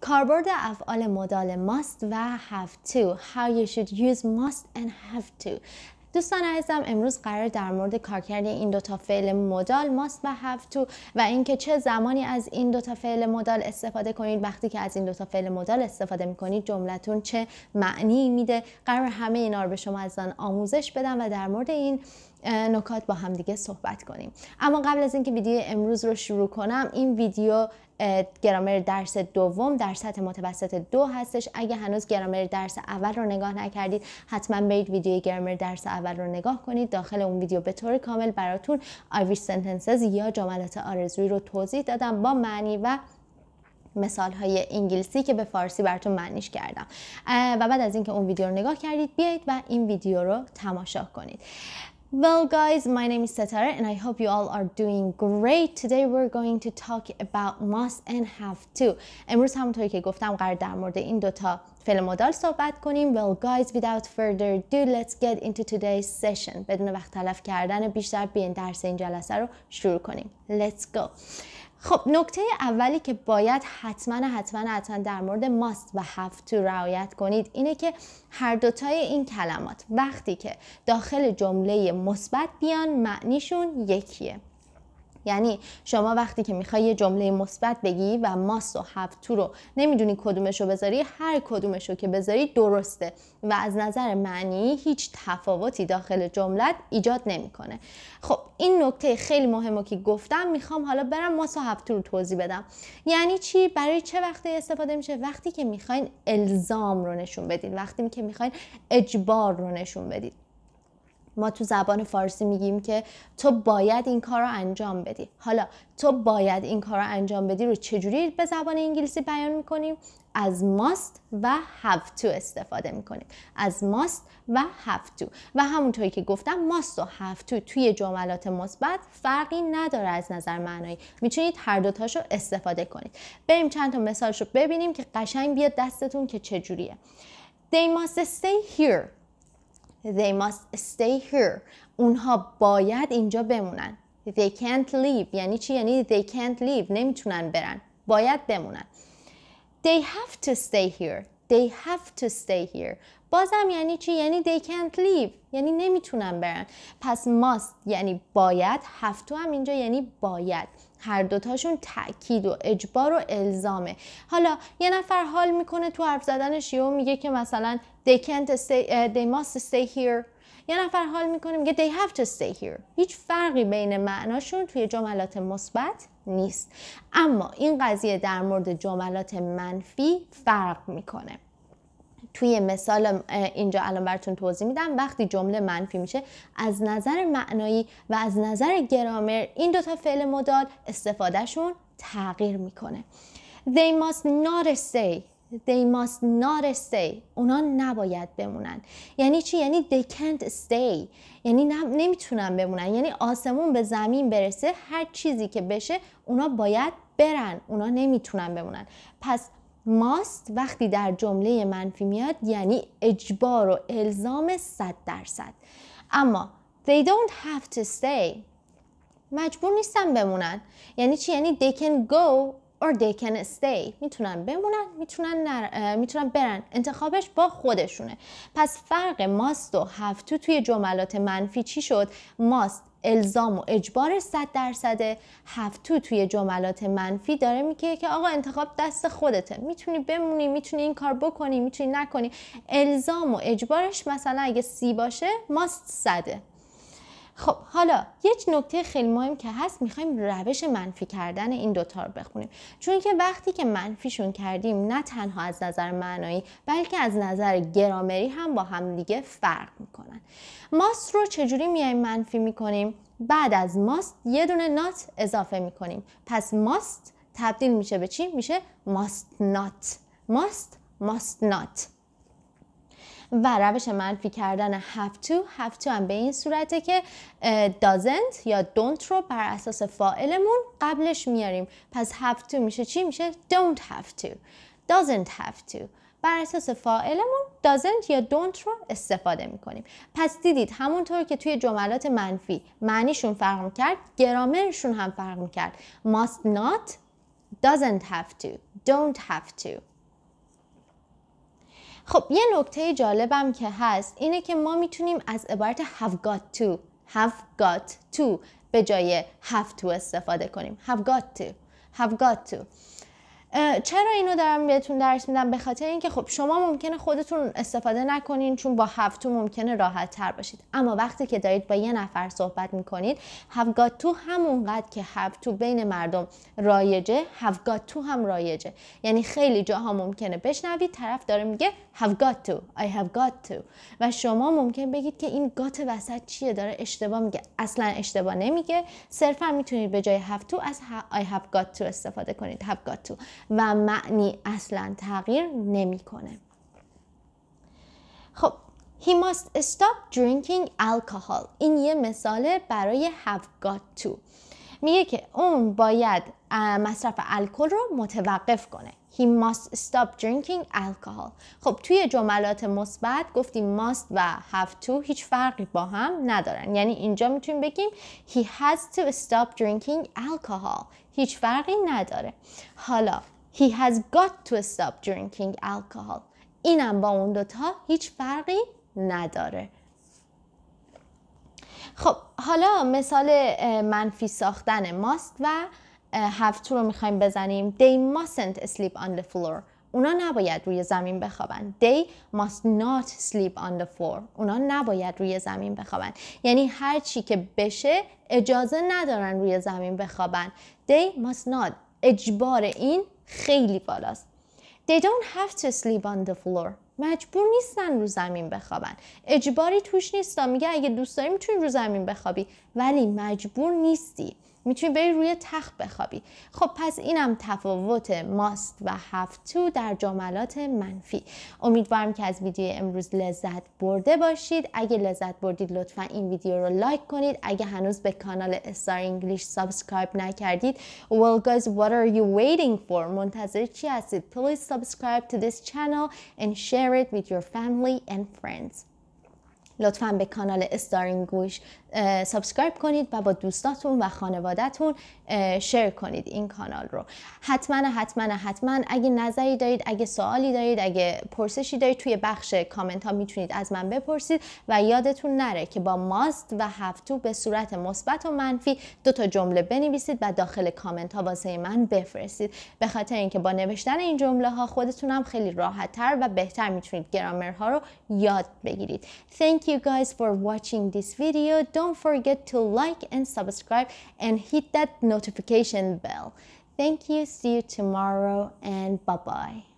کاربرد افعال مدال must و have to How you should use must and have to دوستان عزیزم امروز قرار در مورد کارکرد این دوتا فعل مدال ماست و have to و اینکه چه زمانی از این دوتا فعل مدال استفاده کنید وقتی که از این دوتا فعل مدال استفاده میکنید جملتون چه معنی میده قرار همه اینا رو به شما از آن آموزش بدم و در مورد این نکات با همدیگه صحبت کنیم اما قبل از اینکه ویدیو امروز رو شروع کنم این ویدیو گرامر درس دوم در سطح متوسط دو هستش اگه هنوز گرامر درس اول رو نگاه نکردید حتما برید ویدیو گرامر درس اول رو نگاه کنید داخل اون ویدیو به طور کامل براتون آیویش سنتنسز یا جملات آرزویی رو توضیح دادم با معنی و مثال های انگلیسی که به فارسی براتون معنیش کردم و بعد از اینکه اون ویدیو رو نگاه کردید بیایید و این ویدیو رو تماشا کنید Well guys, my name is Setara and I hope you all are doing great. Today we're going to talk about must and have to. امروز همونطوری که گفتم قرار در مورد این دوتا فعل مدال صحبت کنیم. Well guys, without further ado, let's get into today's session. بدون وقت تلف کردن بیشتر بیاین درس این جلسه رو شروع کنیم. Let's go. خب نکته اولی که باید حتما حتما حتما در مورد ماست و هفت تو رعایت کنید اینه که هر دوتای این کلمات وقتی که داخل جمله مثبت بیان معنیشون یکیه یعنی شما وقتی که میخوای یه جمله مثبت بگی و ماست و هفتو رو نمیدونی کدومش رو بذاری هر کدومش رو که بذاری درسته و از نظر معنی هیچ تفاوتی داخل جملت ایجاد نمیکنه خب این نکته خیلی مهمه که گفتم میخوام حالا برم ماست و هفتو رو توضیح بدم یعنی چی برای چه وقتی استفاده میشه وقتی که میخواین الزام رو نشون بدید وقتی که میخواین اجبار رو نشون بدید ما تو زبان فارسی میگیم که تو باید این کار رو انجام بدی حالا تو باید این کار رو انجام بدی رو چجوری به زبان انگلیسی بیان میکنیم از ماست و have to استفاده میکنیم از ماست و have to و همونطوری که گفتم ماست و have to توی جملات مثبت فرقی نداره از نظر معنایی میتونید هر دوتاشو استفاده کنید بریم چند تا مثالش رو ببینیم که قشنگ بیاد دستتون که چجوریه They must stay here They must stay here. اونها باید اینجا بمونن. They can't leave. یعنی چی؟ یعنی they can't leave. نمیتونن برن. باید بمونن. They have to stay here. They have to stay here. بازم یعنی چی؟ یعنی they can't leave. یعنی نمیتونن برن. پس must یعنی باید. have هم اینجا یعنی باید. هر دوتاشون تاکید و اجبار و الزامه حالا یه نفر حال میکنه تو حرف زدنش شیو میگه که مثلا they can't stay, they must stay here یه نفر حال میکنه میگه they have to stay here هیچ فرقی بین معناشون توی جملات مثبت نیست اما این قضیه در مورد جملات منفی فرق میکنه توی مثال اینجا الان براتون توضیح میدم وقتی جمله منفی میشه از نظر معنایی و از نظر گرامر این دوتا فعل مدال استفادهشون تغییر میکنه They must not say They must not stay. اونا نباید بمونن. یعنی چی؟ یعنی they can't stay. یعنی نمیتونن بمونن. یعنی آسمون به زمین برسه هر چیزی که بشه اونا باید برن. اونا نمیتونن بمونن. پس must وقتی در جمله منفی میاد یعنی اجبار و الزام صد درصد. اما they don't have to stay. مجبور نیستن بمونن. یعنی چی؟ یعنی they can go or they can stay میتونن بمونن میتونن, نر... میتونن برن انتخابش با خودشونه پس فرق ماست و هفتو توی جملات منفی چی شد ماست الزام و اجبار 100 درصد هفتو توی جملات منفی داره میگه که آقا انتخاب دست خودته میتونی بمونی میتونی این کار بکنی میتونی نکنی الزام و اجبارش مثلا اگه سی باشه ماست صده خب حالا یک نکته خیلی مهم که هست میخوایم روش منفی کردن این دوتا رو بخونیم چون که وقتی که منفیشون کردیم نه تنها از نظر معنایی بلکه از نظر گرامری هم با همدیگه فرق میکنن ماست رو چجوری میایم منفی میکنیم بعد از ماست یه دونه نات اضافه میکنیم پس ماست تبدیل میشه به چی میشه ماست نات ماست ماست نات و روش منفی کردن have to have to هم به این صورته که doesn't یا don't رو بر اساس فائلمون قبلش میاریم پس have to میشه چی میشه don't have to doesn't have to بر اساس فائلمون doesn't یا don't رو استفاده میکنیم پس دیدید همونطور که توی جملات منفی معنیشون فرق کرد گرامرشون هم فرق کرد must not doesn't have to don't have to خب یه نکته جالبم که هست اینه که ما میتونیم از عبارت have got to have got to به جای have to استفاده کنیم have got to have got to چرا اینو دارم بهتون درس میدم به خاطر اینکه خب شما ممکنه خودتون استفاده نکنین چون با have ممکنه راحت تر باشید اما وقتی که دارید با یه نفر صحبت میکنید have got to همونقدر که have بین مردم رایجه have got هم رایجه یعنی خیلی جاها ممکنه بشنوید طرف داره میگه have got to I have got to و شما ممکن بگید که این گات وسط چیه داره اشتباه میگه اصلا اشتباه نمیگه صرفا میتونید به جای have to از I have got to استفاده کنید have got to و معنی اصلا تغییر نمیکنه. خب He must stop drinking alcohol. این یه مثال برای have got to. میگه که اون باید مصرف الکل رو متوقف کنه. He must stop drinking alcohol. خب توی جملات مثبت گفتیم must و have to هیچ فرقی با هم ندارن. یعنی اینجا میتونیم بگیم he has to stop drinking alcohol. هیچ فرقی نداره. حالا He has got to stop drinking alcohol. اینم با اون دوتا هیچ فرقی نداره. خب حالا مثال منفی ساختن ماست و have to رو میخوایم بزنیم. They mustn't sleep on the floor. اونا نباید روی زمین بخوابن. They must not sleep on the floor. اونا نباید روی زمین بخوابن. یعنی هر چی که بشه اجازه ندارن روی زمین بخوابن. They must not. اجبار این خیلی بالاست They don't have to sleep on the floor مجبور نیستن رو زمین بخوابن اجباری توش نیستا میگه اگه دوست داری میتونی رو زمین بخوابی ولی مجبور نیستی میتونی بری روی تخت بخوابی خب پس اینم تفاوت ماست و هفت تو در جملات منفی امیدوارم که از ویدیو امروز لذت برده باشید اگه لذت بردید لطفا این ویدیو رو لایک کنید اگه هنوز به کانال استار انگلیش سابسکرایب نکردید well guys what are you waiting for منتظر چی هستید please subscribe to this channel and share it with your family and friends لطفا به کانال استارینگ گوش سابسکرایب کنید و با دوستاتون و خانوادهتون شیر کنید این کانال رو حتما حتما حتما اگه نظری دارید اگه سوالی دارید اگه پرسشی دارید توی بخش کامنت ها میتونید از من بپرسید و یادتون نره که با ماست و هفتو به صورت مثبت و منفی دو تا جمله بنویسید و داخل کامنت ها واسه من بفرستید به خاطر اینکه با نوشتن این جمله ها خودتون خیلی راحت تر و بهتر میتونید گرامر ها رو یاد بگیرید Thank you guys for watching this video. Don't forget to like and subscribe and hit that notification bell. Thank you. See you tomorrow and bye-bye.